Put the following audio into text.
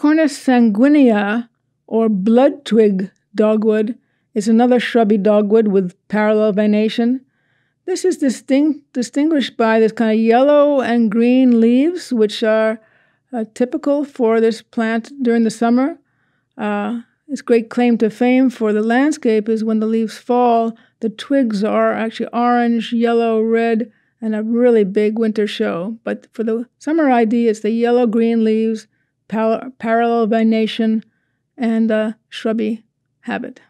Cornus sanguinea, or blood twig dogwood, is another shrubby dogwood with parallel venation. This is distinct, distinguished by this kind of yellow and green leaves, which are uh, typical for this plant during the summer. Uh, its great claim to fame for the landscape is when the leaves fall, the twigs are actually orange, yellow, red, and a really big winter show. But for the summer ID, it's the yellow green leaves par- parallel nation and uh, shrubby habit.